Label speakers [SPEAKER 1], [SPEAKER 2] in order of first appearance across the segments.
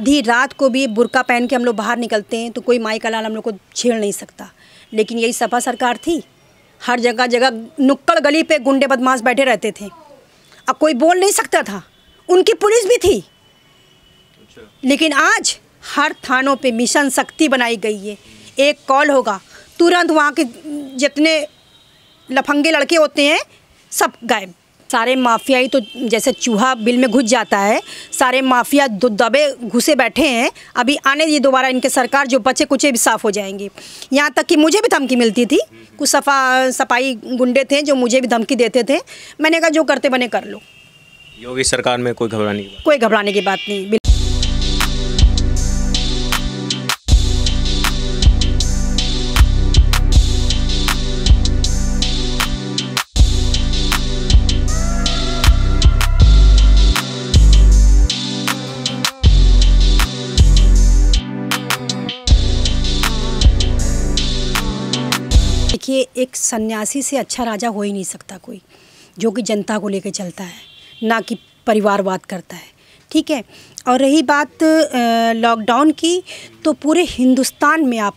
[SPEAKER 1] आधी रात को भी बुरका पहन के हम लोग बाहर निकलते हैं तो कोई माई का लाल हम लोग को छेड़ नहीं सकता लेकिन यही सपा सरकार थी हर जगह जगह नुक्कड़ गली पे गुंडे बदमाश बैठे रहते थे अब कोई बोल नहीं सकता था उनकी पुलिस भी थी लेकिन आज हर थानों पे मिशन शक्ति बनाई गई है एक कॉल होगा तुरंत वहाँ के जितने लफंगे लड़के होते हैं सब गायब सारे माफिया ही तो जैसे चूहा बिल में घुस जाता है सारे माफिया दबे घुसे बैठे हैं अभी आने दिए दोबारा इनके सरकार जो बचे कुचे भी साफ़ हो जाएंगे यहाँ तक कि मुझे भी धमकी मिलती थी कुछ सफा सफाई गुंडे थे जो मुझे भी धमकी देते थे मैंने कहा जो करते बने कर लो
[SPEAKER 2] योगी सरकार में कोई घबराने
[SPEAKER 1] कोई घबराने की बात नहीं एक सन्यासी से अच्छा राजा हो ही नहीं सकता कोई जो कि जनता को लेकर चलता है ना कि परिवारवाद करता है ठीक है और रही बात लॉकडाउन की तो पूरे हिंदुस्तान में आप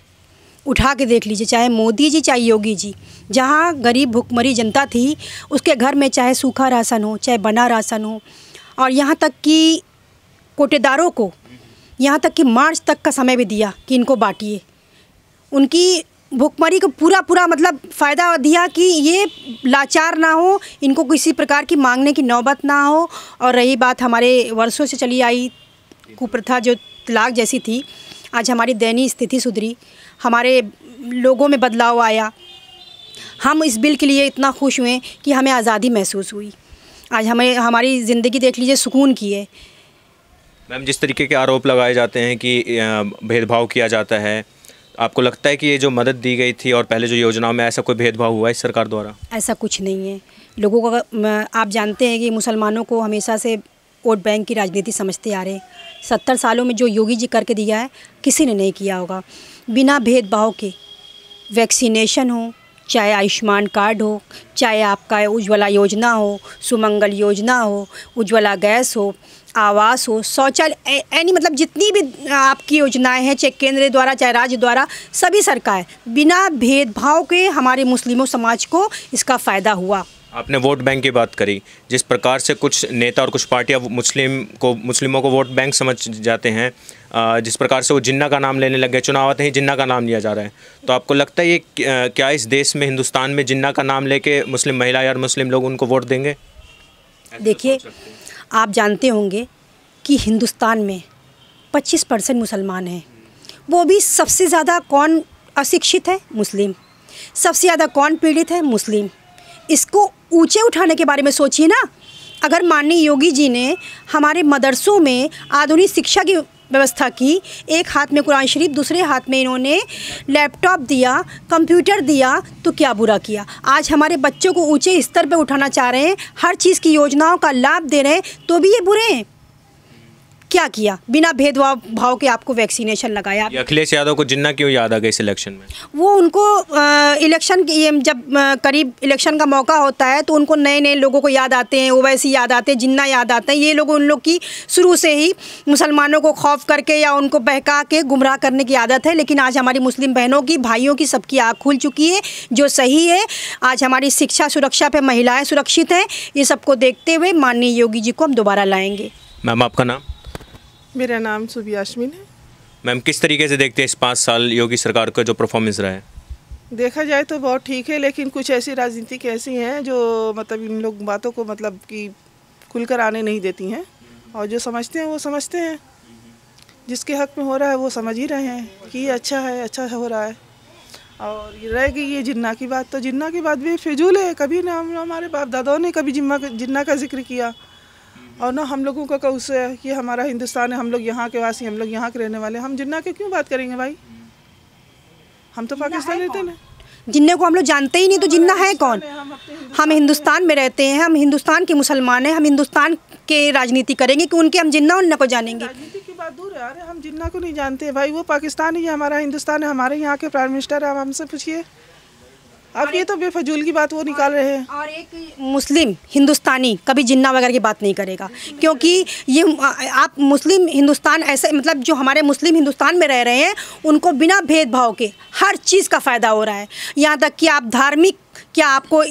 [SPEAKER 1] उठा के देख लीजिए चाहे मोदी जी चाहे योगी जी जहाँ गरीब भुखमरी जनता थी उसके घर में चाहे सूखा राशन हो चाहे बना राशन हो और यहाँ तक कि कोटेदारों को यहाँ तक कि मार्च तक का समय भी दिया कि इनको बांटिए उनकी भुखमरी को पूरा पूरा मतलब फ़ायदा दिया कि ये लाचार ना हो इनको किसी प्रकार की मांगने की नौबत ना हो और रही बात हमारे वर्षों से चली आई कुप्रथा जो तलाक जैसी थी आज हमारी दयनीय स्थिति सुधरी हमारे लोगों में बदलाव आया हम इस बिल के लिए इतना खुश हुए कि हमें आज़ादी महसूस हुई आज हमें हमारी ज़िंदगी देख लीजिए सुकून की है
[SPEAKER 2] मैम जिस तरीके के आरोप लगाए जाते हैं कि भेदभाव किया जाता है आपको लगता है कि ये जो मदद दी गई थी और पहले जो योजनाओं में ऐसा कोई भेदभाव हुआ है सरकार द्वारा
[SPEAKER 1] ऐसा कुछ नहीं है लोगों का आप जानते हैं कि मुसलमानों को हमेशा से वोट बैंक की राजनीति समझते आ रहे सत्तर सालों में जो योगी जी करके दिया है किसी ने नहीं किया होगा बिना भेदभाव के वैक्सीनेशन हो चाहे आयुष्मान कार्ड हो चाहे आपका उज्ज्वला योजना हो सुमंगल योजना हो उज्ज्वला गैस हो आवास हो शौचालय यानी मतलब जितनी भी आपकी योजनाएं हैं चाहे केंद्र द्वारा चाहे राज्य द्वारा सभी सरकार बिना भेदभाव के हमारे मुस्लिमों समाज को इसका फ़ायदा हुआ
[SPEAKER 2] आपने वोट बैंक की बात करी जिस प्रकार से कुछ नेता और कुछ पार्टियां मुस्लिम को मुस्लिमों को वोट बैंक समझ जाते हैं जिस प्रकार से वो जिन्ना का नाम लेने लग गए चुनाव आते ही जिन्ना का नाम लिया जा रहा है तो आपको लगता है ये क्या इस देश में हिंदुस्तान में जिन्ना का नाम लेके मुस्लिम महिला या मुस्लिम लोग उनको वोट देंगे
[SPEAKER 1] देखिए आप जानते होंगे कि हिंदुस्तान में 25 परसेंट मुसलमान हैं वो भी सबसे ज़्यादा कौन अशिक्षित है मुस्लिम सबसे ज़्यादा कौन पीड़ित है मुस्लिम इसको ऊंचे उठाने के बारे में सोचिए ना अगर माननीय योगी जी ने हमारे मदरसों में आधुनिक शिक्षा की व्यवस्था की एक हाथ में कुरान शरीफ दूसरे हाथ में इन्होंने लैपटॉप दिया कंप्यूटर दिया तो क्या बुरा किया आज हमारे बच्चों को ऊंचे स्तर पर उठाना चाह रहे हैं हर चीज़ की योजनाओं का लाभ दे रहे हैं तो भी ये बुरे हैं क्या किया बिना भेदभाव भाव के आपको वैक्सीनेशन लगाया
[SPEAKER 2] अखिलेश यादव को जिन्ना क्यों याद आ गए इस इलेक्शन में
[SPEAKER 1] वो उनको इलेक्शन जब करीब इलेक्शन का मौका होता है तो उनको नए नए लोगों को याद आते हैं ओवैसी याद आते हैं जिन्ना याद आते हैं ये लोग उन लोग की शुरू से ही मुसलमानों को खौफ करके या उनको बहका के गुमराह करने की आदत है लेकिन आज हमारी मुस्लिम बहनों की भाइयों की सबकी आँख खुल चुकी है जो सही है आज हमारी शिक्षा सुरक्षा पर महिलाएँ सुरक्षित हैं ये सबको देखते हुए माननीय योगी जी को हम दोबारा लाएँगे
[SPEAKER 2] मैम आपका नाम
[SPEAKER 1] मेरा नाम सुबी आशमिन है
[SPEAKER 2] मैम किस तरीके से देखते हैं इस पाँच साल योगी सरकार का जो परफॉर्मेंस रहा है
[SPEAKER 3] देखा जाए तो बहुत ठीक है लेकिन कुछ ऐसी राजनीतिक ऐसी हैं जो मतलब इन लोग बातों को मतलब कि खुलकर आने नहीं देती हैं और जो समझते हैं वो समझते हैं जिसके हक में हो रहा है वो समझ ही रहे हैं कि ये अच्छा है अच्छा हो रहा है और रह गई ये जिन्ना की बात तो जिन्ना की बात भी फिजूल है कभी ना हमारे बाप दादाओं ने कभी जिम्मा जिन्ना का जिक्र किया और ना हम लोगों का कौश है कि हमारा हिंदुस्तान है हम लोग यहाँ के वासी हम लोग यहाँ के रहने वाले हम जिन्ना के क्यों बात करेंगे भाई हम तो पाकिस्तान रहते हैं
[SPEAKER 1] जिन्ने को हम लोग जानते ही नहीं तो जिन्ना है कौन हम हिंदुस्तान में रहते हैं हम हिंदुस्तान के मुसलमान हैं हम हिंदुस्तान के राजनीति करेंगे कि उनके हम जिन्ना उन्ना को जानेंगे राजनीति की बात
[SPEAKER 3] दूर है अरे हम जिन्ना को नहीं जानते भाई वो पाकिस्तान ही हमारा हिंदुस्तान है हमारे यहाँ के प्राइम मिनिस्टर है आप हमसे पूछिए
[SPEAKER 1] अब ये तो बेफजूल की बात वो निकाल रहे हैं और एक मुस्लिम हिंदुस्तानी कभी जिन्ना वगैरह की बात नहीं करेगा क्योंकि ये आप मुस्लिम हिंदुस्तान ऐसे मतलब जो हमारे मुस्लिम हिंदुस्तान में रह रहे हैं उनको बिना भेदभाव के हर चीज़ का फ़ायदा हो रहा है यहाँ तक कि आप धार्मिक क्या आपको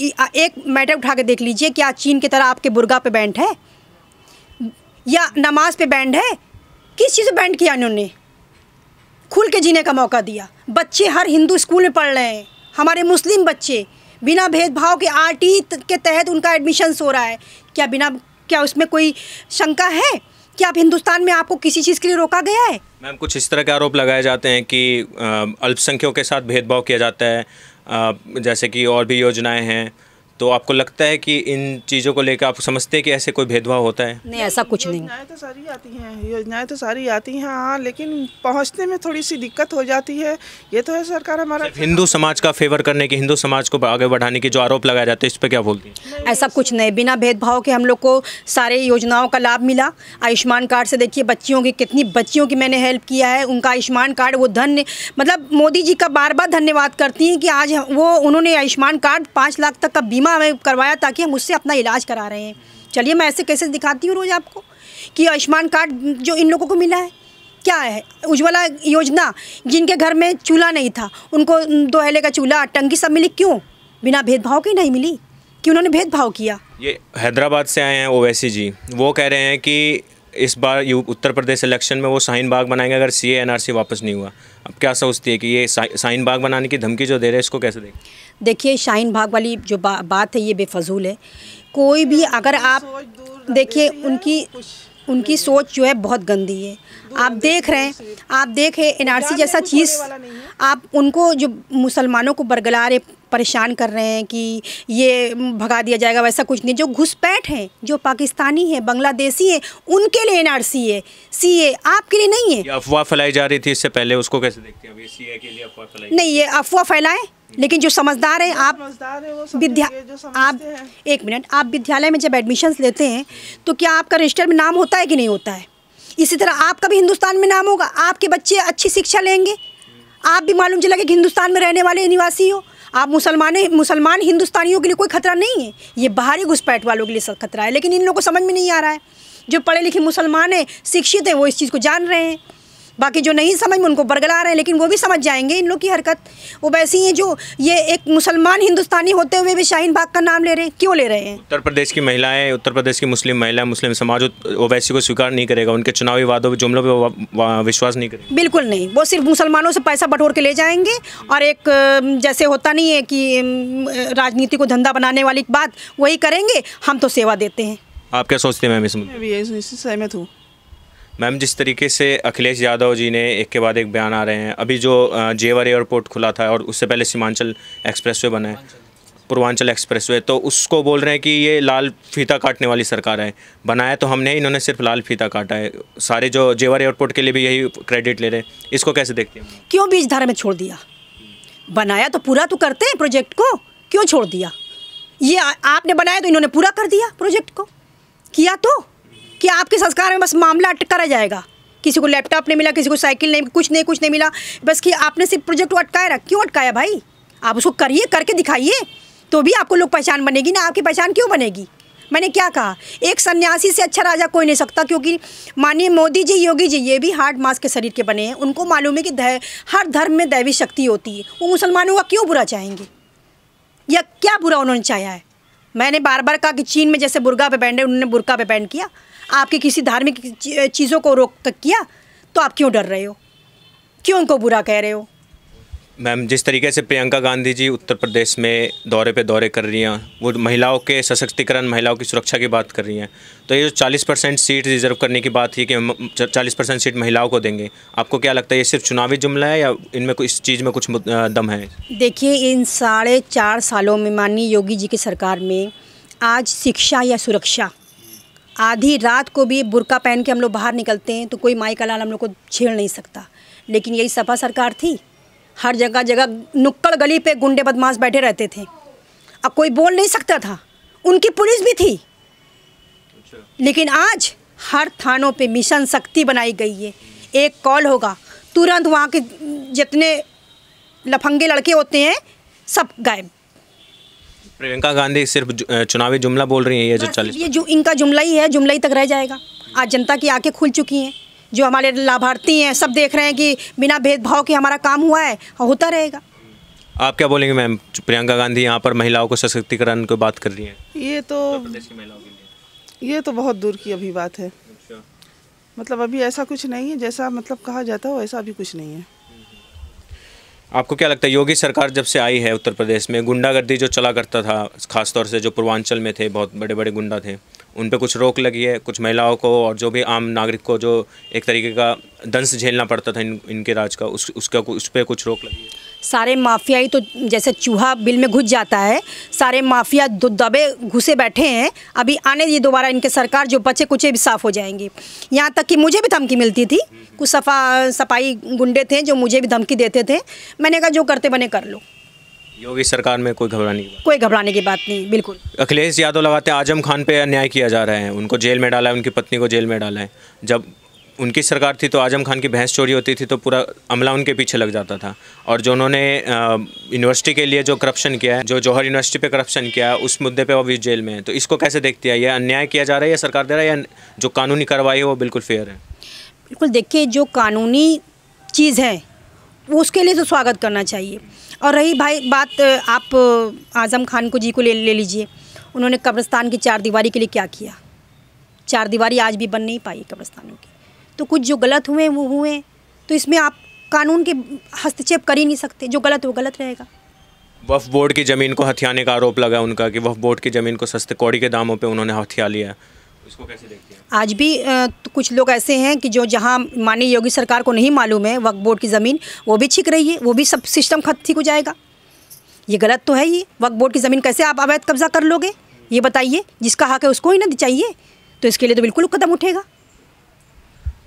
[SPEAKER 1] एक मैटर उठा के देख लीजिए क्या चीन की तरह आपके बुरगा पे बैंड है या नमाज पे बैंड है किस चीज़ पर बैंड किया इन्होंने खुल के जीने का मौका दिया बच्चे हर हिंदू स्कूल में पढ़ रहे हैं हमारे मुस्लिम बच्चे बिना भेदभाव के आर के तहत उनका एडमिशन्स हो रहा है क्या बिना क्या उसमें कोई शंका है क्या आप हिंदुस्तान में आपको किसी चीज़ के लिए रोका गया
[SPEAKER 2] है मैम कुछ इस तरह के आरोप लगाए जाते हैं कि अल्पसंख्यकों के साथ भेदभाव किया जाता है आ, जैसे कि और भी योजनाएं हैं तो आपको लगता है कि इन चीज़ों को लेकर आप समझते हैं कि ऐसे कोई भेदभाव होता है
[SPEAKER 3] नहीं ऐसा कुछ नहीं योजनाएं तो सारी आती हैं योजनाएं तो सारी आती हैं हाँ लेकिन पहुंचने में थोड़ी सी दिक्कत हो जाती है ये तो है सरकार हमारा हिंदू
[SPEAKER 2] समाज का फेवर करने की हिंदू समाज को आगे बढ़ाने के जो आरोप लगाए जाते हैं इस पर क्या बोलती
[SPEAKER 1] है ऐसा कुछ नहीं बिना भेदभाव के हम लोग को सारे योजनाओं का लाभ मिला आयुष्मान कार्ड से देखिए बच्चियों की कितनी बच्चियों की मैंने हेल्प किया है उनका आयुष्मान कार्ड वो धन्य मतलब मोदी जी का बार बार धन्यवाद करती हैं कि आज वो उन्होंने आयुष्मान कार्ड पाँच लाख तक का बीमा हमें करवाया ताकि हम उससे अपना इलाज करा रहे हैं चलिए मैं ऐसे कैसे दिखाती हूँ रोज़ आपको कि आयुष्मान कार्ड जो इन लोगों को मिला है क्या है उज्ज्वला योजना जिनके घर में चूल्हा नहीं था उनको दोहले का चूल्हा टंकी सब मिली क्यों बिना भेदभाव के नहीं मिली कि उन्होंने भेदभाव किया
[SPEAKER 2] ये हैदराबाद से आए हैं ओवैसी जी वो कह रहे हैं कि इस बार यू उत्तर प्रदेश इलेक्शन में वो साइन बाग बनाएंगे अगर सी एनआरसी वापस नहीं हुआ अब क्या सोचती है कि ये साइन बाग बनाने की धमकी जो दे रहे हैं इसको कैसे देखें
[SPEAKER 1] देखिए शाहीन भाग वाली जो बा, बात है ये बेफजूल है कोई भी अगर आप देखिए उनकी उनकी सोच जो है बहुत गंदी है आप देख रहे हैं आप देख रहे एनआरसी जैसा चीज़ आप उनको जो मुसलमानों को बरगला रहे परेशान कर रहे हैं कि ये भगा दिया जाएगा वैसा कुछ नहीं जो घुसपैठ हैं जो पाकिस्तानी हैं बांग्लादेशी हैं उनके लिए एनआरसी है सीए आपके लिए नहीं है
[SPEAKER 2] अफवाह फैलाई जा रही थी इससे पहले उसको कैसे देखते हैं सीए
[SPEAKER 1] के लिए अफवाह फैलाई नहीं ये अफवाह फैलाएं लेकिन जो समझदार हैं आप विद्या आप एक मिनट आप विद्यालय में जब एडमिशन्स लेते हैं तो क्या आपका रजिस्टर में नाम होता है कि नहीं होता है इसी तरह आपका भी हिंदुस्तान में नाम होगा आपके बच्चे अच्छी शिक्षा लेंगे आप भी मालूम चला कि हिंदुस्तान में रहने वाले निवासी हो आप मुसलमान मुसलमान हिंदुस्तानियों के लिए कोई खतरा नहीं है ये बाहरी घुसपैठ वालों के लिए खतरा है लेकिन इन लोगों को समझ में नहीं आ रहा है जो पढ़े लिखे मुसलमान हैं शिक्षित हैं वो इस चीज़ को जान रहे हैं बाकी जो नहीं समझ में उनको बरगला रहे हैं लेकिन वो भी समझ जाएंगे इन लोग की हरकत वो वैसी हैं जो ये एक मुसलमान हिंदुस्तानी होते हुए भी शाहीन बाग का नाम ले रहे हैं क्यों ले रहे हैं
[SPEAKER 2] उत्तर प्रदेश की महिलाएं उत्तर प्रदेश की मुस्लिम महिला मुस्लिम समाज ओवैसी को स्वीकार नहीं करेगा उनके चुनावी वादों जुमलों पर विश्वास नहीं करेगा
[SPEAKER 1] बिल्कुल नहीं वो सिर्फ मुसलमानों से पैसा बटोर के ले जाएंगे और एक जैसे होता नहीं है कि राजनीति को धंधा बनाने वाली बात वही करेंगे हम तो सेवा देते हैं
[SPEAKER 2] आप क्या सोचते हैं मैम
[SPEAKER 3] इसमें
[SPEAKER 1] सहमत हूँ
[SPEAKER 2] मैम जिस तरीके से अखिलेश यादव जी ने एक के बाद एक बयान आ रहे हैं अभी जो जेवर एयरपोर्ट खुला था और उससे पहले सीमांचल एक्सप्रेसवे बना है पूर्वांचल एक्सप्रेसवे तो उसको बोल रहे हैं कि ये लाल फीता काटने वाली सरकार है बनाया तो हमने इन्होंने सिर्फ लाल फीता काटा है सारे जो जेवर एयरपोर्ट के लिए भी यही क्रेडिट ले रहे हैं इसको कैसे देखते हैं
[SPEAKER 1] क्यों बीच धारा में छोड़ दिया बनाया तो पूरा तो करते हैं प्रोजेक्ट को क्यों छोड़ दिया ये आपने बनाया तो इन्होंने पूरा कर दिया प्रोजेक्ट को किया तो कि आपके संस्कार में बस मामला अटका रह जाएगा किसी को लैपटॉप नहीं मिला किसी को साइकिल नहीं कुछ नहीं कुछ नहीं मिला बस कि आपने सिर्फ प्रोजेक्ट अटकाया रहा क्यों अटकाया भाई आप उसको करिए करके दिखाइए तो भी आपको लोग पहचान बनेगी ना आपकी पहचान क्यों बनेगी मैंने क्या कहा एक सन्यासी से अच्छा राजा कोई नहीं सकता क्योंकि माननीय मोदी जी योगी जी ये भी हार्ड मास के शरीर के बने हैं उनको मालूम है कि हर धर्म में दैवी शक्ति होती है वो मुसलमानों का क्यों बुरा चाहेंगे या क्या बुरा उन्होंने चाहा है मैंने बार बार कहा कि चीन में जैसे बुरका पे बैंड है उन्होंने बुरका पे बैंड किया आपके किसी धार्मिक चीज़ों को रोक तक किया तो आप क्यों डर रहे हो क्यों उनको बुरा कह रहे हो
[SPEAKER 2] मैम जिस तरीके से प्रियंका गांधी जी उत्तर प्रदेश में दौरे पे दौरे कर रही हैं वो महिलाओं के सशक्तिकरण महिलाओं की सुरक्षा की बात कर रही हैं तो ये जो 40 परसेंट सीट रिजर्व करने की बात है कि 40 परसेंट सीट महिलाओं को देंगे आपको क्या लगता है ये सिर्फ चुनावी जुमला है या इनमें इस चीज़ में कुछ दम है
[SPEAKER 1] देखिए इन साढ़े चार सालों में माननीय योगी जी की सरकार में आज शिक्षा या सुरक्षा आधी रात को भी बुरका पहन के हम लोग बाहर निकलते हैं तो कोई माई का लाल हम लोग को छेड़ नहीं सकता लेकिन यही सपा सरकार थी हर जगह जगह नुक्कड़ गली पे गुंडे बदमाश बैठे रहते थे अब कोई बोल नहीं सकता था उनकी पुलिस भी थी अच्छा। लेकिन आज हर थानों पे मिशन शक्ति बनाई गई है एक कॉल होगा तुरंत वहाँ के जितने लफंगे लड़के होते हैं सब गायब
[SPEAKER 2] प्रियंका गांधी सिर्फ चुनावी जुमला बोल रही है ये जो चालीस ये
[SPEAKER 1] जो इनका जुमला ही है जुमला ही तक रह जाएगा आज जनता की आंखें खुल चुकी हैं जो हमारे लाभार्थी हैं सब देख रहे हैं कि बिना भेदभाव के हमारा काम हुआ है और होता रहेगा
[SPEAKER 2] आप क्या बोलेंगे मैम प्रियंका गांधी यहाँ पर महिलाओं को सशक्तिकरण की बात कर रही हैं
[SPEAKER 3] ये तो, तो ये तो बहुत दूर की अभी बात है अच्छा। मतलब अभी ऐसा कुछ नहीं है जैसा मतलब कहा जाता है वैसा अभी कुछ नहीं है
[SPEAKER 2] आपको क्या लगता है योगी सरकार जब से आई है उत्तर प्रदेश में गुंडागर्दी जो चला करता था खासतौर से जो पूर्वांचल में थे बहुत बड़े बड़े गुंडा थे उन पर कुछ रोक लगी है कुछ महिलाओं को और जो भी आम नागरिक को जो एक तरीके का दंश झेलना पड़ता था इन इनके राज का उस उसका उस पर कुछ रोक लगी है
[SPEAKER 1] सारे माफियाई तो जैसे चूहा बिल में घुस जाता है सारे माफिया दबे घुसे बैठे हैं अभी आने दिए दोबारा इनके सरकार जो बचे कुचे भी साफ़ हो जाएंगे यहाँ तक कि मुझे भी धमकी मिलती थी कुछ सफा सफाई गुंडे थे जो मुझे भी धमकी देते थे मैंने कहा जो करते बने कर लो
[SPEAKER 2] योगी सरकार में कोई घबराने की
[SPEAKER 1] कोई घबराने की बात नहीं बिल्कुल
[SPEAKER 2] अखिलेश यादव लगाते हैं आजम खान पे अन्याय किया जा रहा है उनको जेल में डाला है उनकी पत्नी को जेल में डाला है जब उनकी सरकार थी तो आजम खान की भैंस चोरी होती थी तो पूरा अमला उनके पीछे लग जाता था और जो उन्होंने यूनिवर्सिटी के लिए जो करप्शन किया है जो जौहर यूनिवर्सिटी पे करप्शन किया है उस मुद्दे पे वो भी जेल में है तो इसको कैसे देखती है यह अन्याय किया जा रहा है या सरकार दे रहा है या जो कानूनी कार्रवाई है वो बिल्कुल फेयर है
[SPEAKER 1] बिल्कुल देखिए जो कानूनी चीज़ है उसके लिए तो स्वागत करना चाहिए और रही भाई बात आप आज़म खान को जी को ले ले लीजिए उन्होंने कब्रस्तान की चार दीवारी के लिए क्या किया चार दीवारी आज भी बन नहीं पाई कब्रस्तानों की तो कुछ जो गलत हुए वो हुए तो इसमें आप कानून के हस्तक्षेप कर ही नहीं सकते जो गलत वो गलत रहेगा
[SPEAKER 2] वफ बोर्ड की ज़मीन को हथियाने का आरोप लगा उनका कि वफ बोर्ड की ज़मीन को सस्ते कौड़ी के दामों पे उन्होंने हथिया लिया इसको
[SPEAKER 1] कैसे हैं आज भी आ, तो कुछ लोग ऐसे हैं कि जो जहाँ माननीय योगी सरकार को नहीं मालूम है वक्फ बोर्ड की ज़मीन वो भी छिक रही है वो भी सब सिस्टम खत ठीक हो जाएगा ये गलत तो है ही वक्फ बोर्ड की ज़मीन कैसे आप अवैध कब्जा कर लोगे ये बताइए जिसका हक है उसको ही ना चाहिए तो इसके लिए तो बिल्कुल कदम उठेगा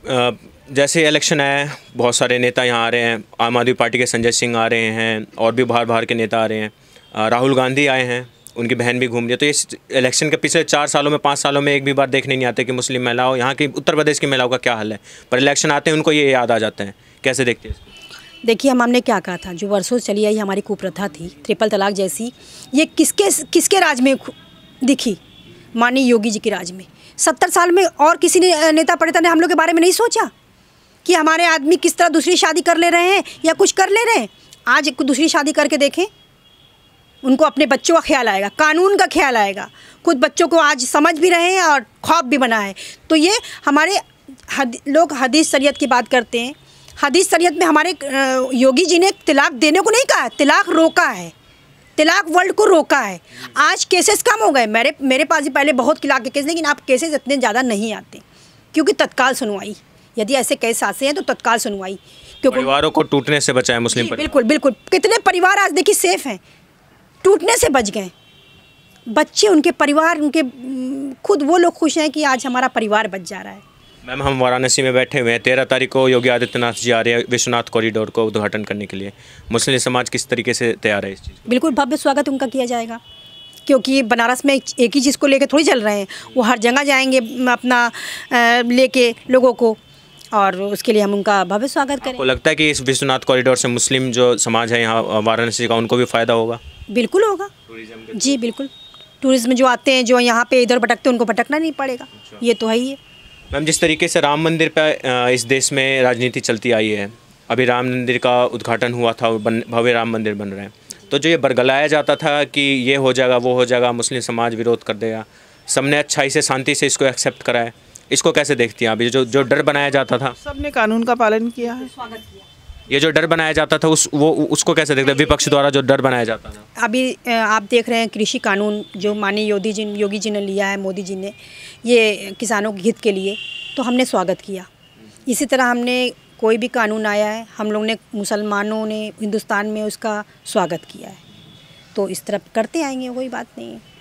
[SPEAKER 2] आ, जैसे इलेक्शन आया बहुत सारे नेता यहाँ आ रहे हैं आम आदमी पार्टी के संजय सिंह आ रहे हैं और भी बाहर बाहर के नेता आ रहे हैं राहुल गांधी आए हैं उनकी बहन भी घूम रही है तो इस इलेक्शन के पिछले चार सालों में पाँच सालों में एक भी बार देखने नहीं आते कि मुस्लिम महिलाओं यहाँ की उत्तर प्रदेश की महिलाओं का क्या हाल है पर इलेक्शन आते हैं उनको ये याद आ जाते हैं कैसे देखते हैं
[SPEAKER 1] देखिए हम हमने क्या कहा था जो वर्षों चली आई हमारी कुप्रथा थी ट्रिपल तलाक जैसी ये किसके किसके राज में दिखी माननीय योगी जी के राज में सत्तर साल में और किसी ने नेता पड़ेता ने हम लोग के बारे में नहीं सोचा कि हमारे आदमी किस तरह दूसरी शादी कर ले रहे हैं या कुछ कर ले रहे हैं आज दूसरी शादी करके देखें उनको अपने बच्चों का ख्याल आएगा कानून का ख्याल आएगा खुद बच्चों को आज समझ भी रहे हैं और खौफ भी बना है तो ये हमारे हद, लोग हदीस शरीयत की बात करते हैं हदीस शरीयत में हमारे योगी जी ने तलाक देने को नहीं कहा तलाक रोका है तलाक वर्ल्ड को रोका है आज केसेस कम हो गए मेरे मेरे पास भी पहले बहुत तलाक के केस लेकिन आप केसेस इतने ज़्यादा नहीं आते क्योंकि तत्काल सुनवाई यदि ऐसे केस आते हैं तो तत्काल सुनवाई क्योंकि परिवारों
[SPEAKER 2] को टूटने से बचाए मुस्लिम
[SPEAKER 1] बिल्कुल बिल्कुल कितने परिवार आज देखिए सेफ हैं टूटने से बच गए बच्चे उनके परिवार उनके खुद वो लोग खुश हैं कि आज हमारा परिवार बच जा रहा है
[SPEAKER 2] मैम हम वाराणसी में बैठे हुए हैं तेरह तारीख को योगी आदित्यनाथ जी आ रहे हैं विश्वनाथ कॉरिडोर को उद्घाटन करने के लिए मुस्लिम समाज किस तरीके से तैयार है इस चीज़
[SPEAKER 1] बिल्कुल भव्य स्वागत उनका किया जाएगा क्योंकि बनारस में एक ही चीज़ को लेकर थोड़ी चल रहे हैं वो हर जगह जाएंगे अपना लेके लोगों को और उसके लिए हम उनका भव्य स्वागत करें आपको
[SPEAKER 2] लगता है कि इस विश्वनाथ कॉरिडोर से मुस्लिम जो समाज है यहाँ वाराणसी का उनको भी फ़ायदा होगा
[SPEAKER 1] बिल्कुल होगा जी बिल्कुल टूरिज्म जो आते हैं जो यहाँ पे इधर भटकते हैं उनको भटकना नहीं पड़ेगा अच्छा। ये तो है ही है
[SPEAKER 2] मैम जिस तरीके से राम मंदिर पर इस देश में राजनीति चलती आई है अभी राम मंदिर का उद्घाटन हुआ था भव्य राम मंदिर बन रहे हैं तो जो ये बरगलाया जाता था कि ये हो जाएगा वो हो जाएगा मुस्लिम समाज विरोध कर देगा सबने अच्छाई से शांति से इसको एक्सेप्ट कराया इसको कैसे देखती हैं अभी जो जो डर बनाया जाता था
[SPEAKER 3] सबने कानून का पालन
[SPEAKER 1] किया है स्वागत किया
[SPEAKER 2] ये जो डर बनाया जाता था उस वो उसको कैसे देखते हैं विपक्ष द्वारा जो डर बनाया जाता
[SPEAKER 1] था अभी आप देख रहे हैं कृषि कानून जो माननीय योगी जी योगी जी ने लिया है मोदी जी ने ये किसानों के हित के लिए तो हमने स्वागत किया इसी तरह हमने कोई भी कानून आया है हम लोग ने मुसलमानों ने हिंदुस्तान में उसका स्वागत किया है तो इस तरह करते आएंगे कोई बात नहीं है